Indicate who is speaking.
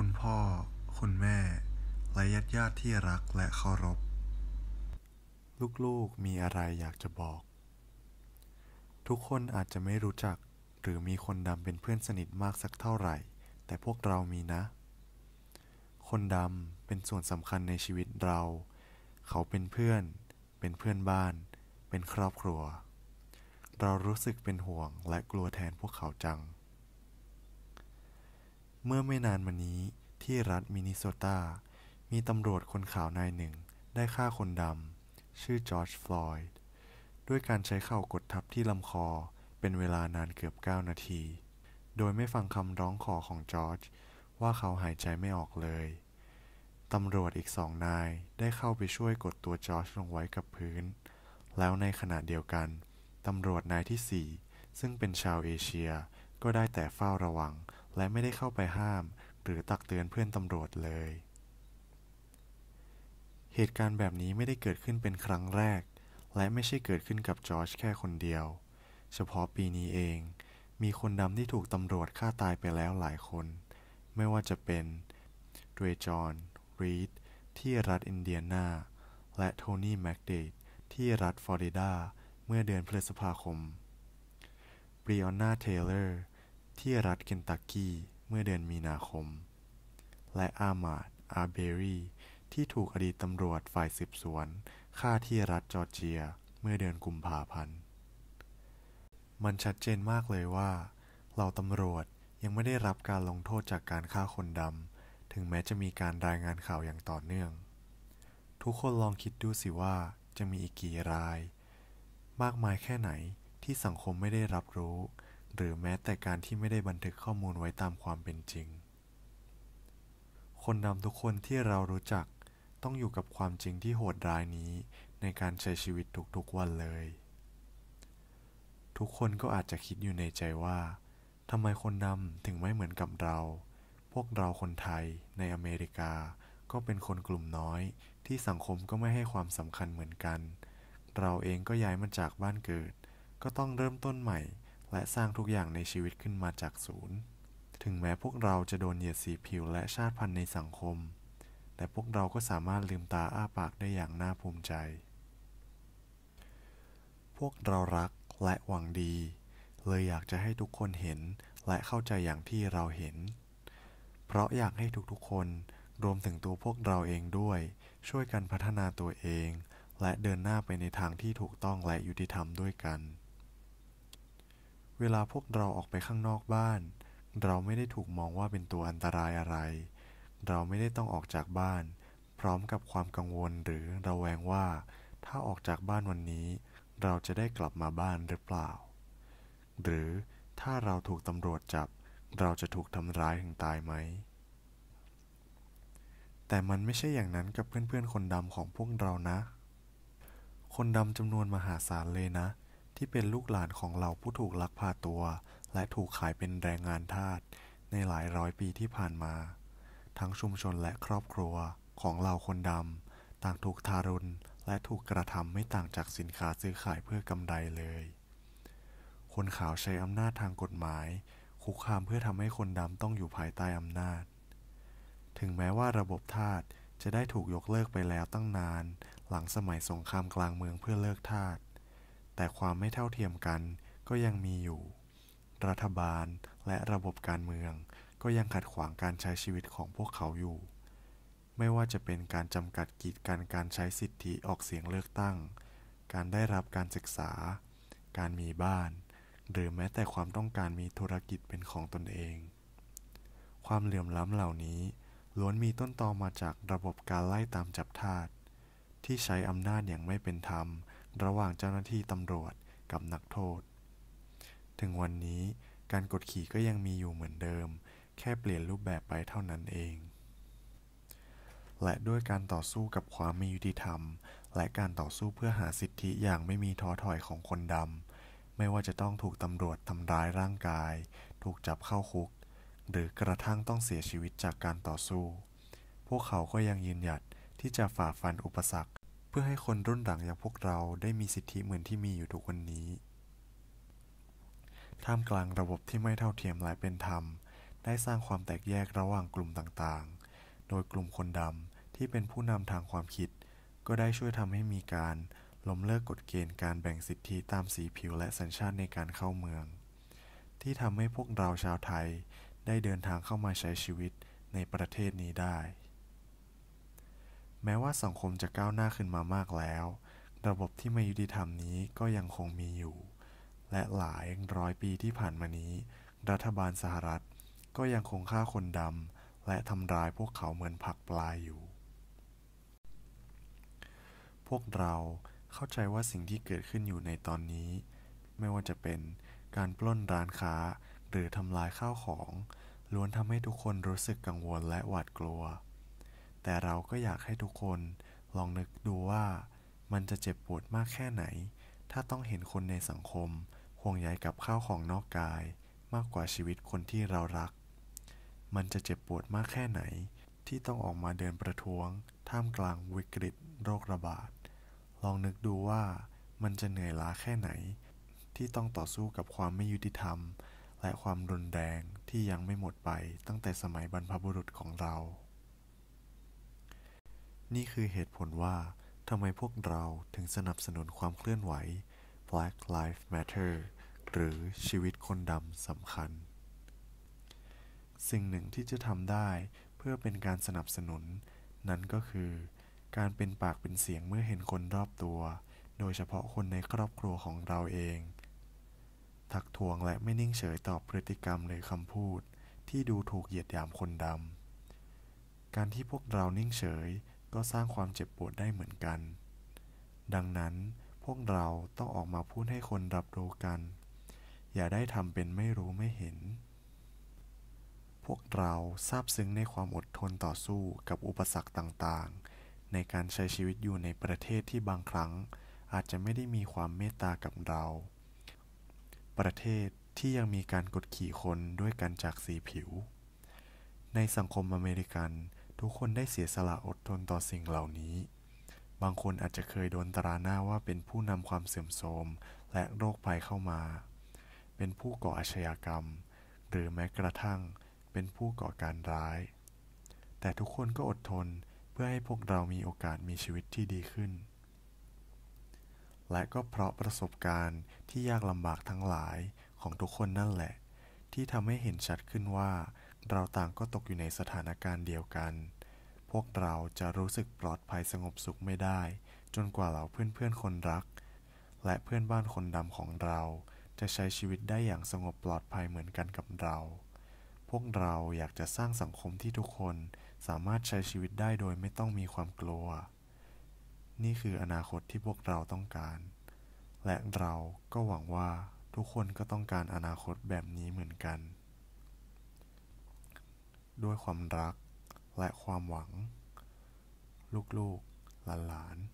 Speaker 1: คุณพ่อ คุณแม่และญาติญาติที่รักและเคารพ ลูกๆ มีอะไรอยากจะบอก ทุกคนอาจจะไม่รู้จัก หรือมีคนดำเป็นเพื่อนสนิทมากสักเท่าไหร่ แต่พวกเรามีนะ คนดำเป็นส่วนสำคัญในชีวิตเรา เขาเป็นเพื่อน เป็นเพื่อนบ้าน เป็นครอบครัว เรารู้สึกเป็นห่วงและกลัวแทนพวกเขาจังเมื่อไม่นานมานี้ที่รัฐมินนิโซตา มีตำรวจคนขาวนายหนึ่ง ได้ฆ่าคนดำ ชื่อจอร์จฟลอยด์ด้วยการใช้เข่ากดทับที่ลำคอเป็นเวลานานเกือบ 9 นาที โดยไม่ฟังคำร้องขอของจอร์จว่าเขาหายใจไม่ออกเลย ตำรวจอีกสองนายได้เข้าไปช่วยกดตัวจอร์จลงไว้กับพื้น แล้วในขณะเดียวกัน ตำรวจนายที่สี่ซึ่งเป็นชาวเอเชียก็ได้แต่เฝ้าระวังและไม่ได้เข้าไปห้ามหรือตักเตือนเพื่อนตำรวจเลย เหตุการณ์แบบนี้ไม่ได้เกิดขึ้นเป็นครั้งแรก และไม่ใช่เกิดขึ้นกับจอร์จแค่คนเดียว เฉพาะปีนี้เอง มีคนดำที่ถูกตำรวจฆ่าตายไปแล้วหลายคน ไม่ว่าจะเป็นดเยจอห์นรีดที่รัฐอินเดียนา และโทนี่แม็กเดดที่รัฐฟลอริดา เมื่อเดือนพฤษภาคมบริออนนาเทเลอร์ที่รัฐเคนตักกี้เมื่อเดือนมีนาคม และอามาดอาเบรีที่ถูกอดีตตำรวจฝ่ายสืบสวนฆ่าที่รัฐจอร์เจียเมื่อเดือนกุมภาพันธ์ มันชัดเจนมากเลยว่า เราตำรวจยังไม่ได้รับการลงโทษจากการฆ่าคนดำ ถึงแม้จะมีการรายงานข่าวอย่างต่อเนื่อง ทุกคนลองคิดดูสิว่าจะมีอีกกี่ราย มากมายแค่ไหนที่สังคมไม่ได้รับรู้หรือแม้แต่การที่ไม่ได้บันทึกข้อมูลไว้ตามความเป็นจริง คนนำทุกคนที่เรารู้จัก ต้องอยู่กับความจริงที่โหดร้ายนี้ ในการใช้ชีวิตทุกๆวันเลย ทุกคนก็อาจจะคิดอยู่ในใจว่าทำไมคนนำถึงไม่เหมือนกับเรา พวกเราคนไทยในอเมริกา ก็เป็นคนกลุ่มน้อย ที่สังคมก็ไม่ให้ความสำคัญเหมือนกัน เราเองก็ย้ายมาจากบ้านเกิด ก็ต้องเริ่มต้นใหม่และสร้างทุกอย่างในชีวิตขึ้นมาจากศูนย์ ถึงแม้พวกเราจะโดนเหยียดสีผิวและชาติพันธุ์ในสังคม แต่พวกเราก็สามารถลืมตาอ้าปากได้อย่างน่าภูมิใจ พวกเรารักและหวังดี เลยอยากจะให้ทุกคนเห็นและเข้าใจอย่างที่เราเห็น เพราะอยากให้ทุกๆ คนรวมถึงตัวพวกเราเองด้วย ช่วยกันพัฒนาตัวเอง และเดินหน้าไปในทางที่ถูกต้องและยุติธรรมด้วยกันเวลาพวกเราออกไปข้างนอกบ้าน เราไม่ได้ถูกมองว่าเป็นตัวอันตรายอะไร เราไม่ได้ต้องออกจากบ้าน พร้อมกับความกังวลหรือระแวงว่า ถ้าออกจากบ้านวันนี้ เราจะได้กลับมาบ้านหรือเปล่า หรือถ้าเราถูกตำรวจจับ เราจะถูกทำร้ายถึงตายไหม แต่มันไม่ใช่อย่างนั้นกับเพื่อนๆ คนดำของพวกเรานะ คนดำจำนวนมหาศาลเลยนะเที่เป็นลูกหลานของเราผู้ถูกลักพาตัว และถูกขายเป็นแรงงานทาสในหลายร้อยปีที่ผ่านมา ทั้งชุมชนและครอบครัวของเราคนดำต่างถูกทารุณและถูกกระทำไม่ต่างจากสินค้าซื้อขายเพื่อกำไรเลย คนขาวใช้อำนาจทางกฎหมาย คุกคามเพื่อทำให้คนดำต้องอยู่ภายใต้อำนาจ ถึงแม้ว่าระบบทาสจะได้ถูกยกเลิกไปแล้วตั้งนาน หลังสมัยสงครามกลางเมืองเพื่อเลิกทาสแต่ความไม่เท่าเทียมกันก็ยังมีอยู่ รัฐบาลและระบบการเมืองก็ยังขัดขวางการใช้ชีวิตของพวกเขาอยู่ ไม่ว่าจะเป็นการจำกัดกีดกันการใช้สิทธิออกเสียงเลือกตั้ง การได้รับการศึกษา การมีบ้าน หรือแม้แต่ความต้องการมีธุรกิจเป็นของตนเอง ความเหลื่อมล้ำเหล่านี้ ล้วนมีต้นตอมาจากระบบการไล่ตามจับทาสที่ใช้อำนาจอย่างไม่เป็นธรรมระหว่างเจ้าหน้าที่ตำรวจกับนักโทษ ถึงวันนี้การกดขี่ก็ยังมีอยู่เหมือนเดิม แค่เปลี่ยนรูปแบบไปเท่านั้นเอง และด้วยการต่อสู้กับความไม่ยุติธรรม และการต่อสู้เพื่อหาสิทธิอย่างไม่มีท้อถอยของคนดำไม่ว่าจะต้องถูกตำรวจทำร้ายร่างกาย ถูกจับเข้าคุก หรือกระทั่งต้องเสียชีวิตจากการต่อสู้ พวกเขาก็ยังยืนหยัดที่จะฝ่าฟันอุปสรรคพื่อให้คนรุ่นหลังอย่างพวกเราได้มีสิทธิเหมือนที่มีอยู่ทุกวันนี้ ท่ามกลางระบบที่ไม่เท่าเทียมหลายเป็นธรรม ได้สร้างความแตกแยกระหว่างกลุ่มต่างๆ โดยกลุ่มคนดำที่เป็นผู้นำทางความคิด ก็ได้ช่วยทำให้มีการล้มเลิกกฎเกณฑ์การแบ่งสิทธิตามสีผิวและสัญชาติในการเข้าเมือง ที่ทำให้พวกเราชาวไทยได้เดินทางเข้ามาใช้ชีวิตในประเทศนี้ได้แม้ว่าสังคมจะก้าวหน้าขึ้นมามากแล้ว ระบบที่ไม่ยุติธรรมนี้ก็ยังคงมีอยู่ และหลายร้อยปีที่ผ่านมานี้ รัฐบาลสหรัฐ ก็ยังคงฆ่าคนดำและทำร้ายพวกเขาเหมือนผักปลาอยู่ พวกเราเข้าใจว่าสิ่งที่เกิดขึ้นอยู่ในตอนนี้ ไม่ว่าจะเป็นการปล้นร้านค้า หรือทำลายข้าวของ ล้วนทำให้ทุกคนรู้สึกกังวลและหวาดกลัวแต่เราก็อยากให้ทุกคน ลองนึกดูว่ามันจะเจ็บปวดมากแค่ไหน ถ้าต้องเห็นคนในสังคมห่วงใยกับข้าวของนอกกาย มากกว่าชีวิตคนที่เรารัก มันจะเจ็บปวดมากแค่ไหน ที่ต้องออกมาเดินประท้วง ท่ามกลางวิกฤตโรคระบาดลองนึกดูว่ามันจะเหนื่อยล้าแค่ไหน ที่ต้องต่อสู้กับความไม่ยุติธรรม และความรุนแรงที่ยังไม่หมดไปตั้งแต่สมัยบรรพบุรุษของเรานี่คือเหตุผลว่าทำไมพวกเราถึงสนับสนุนความเคลื่อนไหว Black Lives Matter หรือชีวิตคนดำสำคัญ สิ่งหนึ่งที่จะทำได้เพื่อเป็นการสนับสนุน นั้นก็คือ การเป็นปากเป็นเสียงเมื่อเห็นคนรอบตัว โดยเฉพาะคนในครอบครัวของเราเองทักท้วงและไม่นิ่งเฉยต่อพฤติกรรมหรือคำพูด ที่ดูถูกเหยียดหยามคนดำ การที่พวกเรานิ่งเฉยก็สร้างความเจ็บปวดได้เหมือนกัน ดังนั้นพวกเราต้องออกมาพูดให้คนรับรู้กัน อย่าได้ทำเป็นไม่รู้ไม่เห็น พวกเราซาบซึ้งในความอดทนต่อสู้กับอุปสรรคต่าง ๆ ในการใช้ชีวิตอยู่ในประเทศที่บางครั้ง อาจจะไม่ได้มีความเมตตากับเรา ประเทศที่ยังมีการกดขี่คนด้วยกันจากสีผิว ในสังคมอเมริกันทุกคนได้เสียสละอดทนต่อสิ่งเหล่านี้ บางคนอาจจะเคยโดนตราหน้าว่าเป็นผู้นำความเสื่อมโทรมและโรคภัยเข้ามา เป็นผู้ก่ออาชญากรรม หรือแม้กระทั่งเป็นผู้ก่อการร้าย แต่ทุกคนก็อดทนเพื่อให้พวกเรามีโอกาสมีชีวิตที่ดีขึ้น และก็เพราะประสบการณ์ที่ยากลำบากทั้งหลายของทุกคนนั่นแหละ ที่ทำให้เห็นชัดขึ้นว่าเราต่างก็ตกอยู่ในสถานการณ์เดียวกัน พวกเราจะรู้สึกปลอดภัยสงบสุขไม่ได้ จนกว่าเราเพื่อนๆคนรัก และเพื่อนบ้านคนดำของเรา จะใช้ชีวิตได้อย่างสงบปลอดภัยเหมือนกันกับเรา พวกเราอยากจะสร้างสังคมที่ทุกคนสามารถใช้ชีวิตได้โดยไม่ต้องมีความกลัว นี่คืออนาคตที่พวกเราต้องการ และเราก็หวังว่าทุกคนก็ต้องการอนาคตแบบนี้เหมือนกันด้วยความรักและความหวัง ลูกๆหลาน ๆ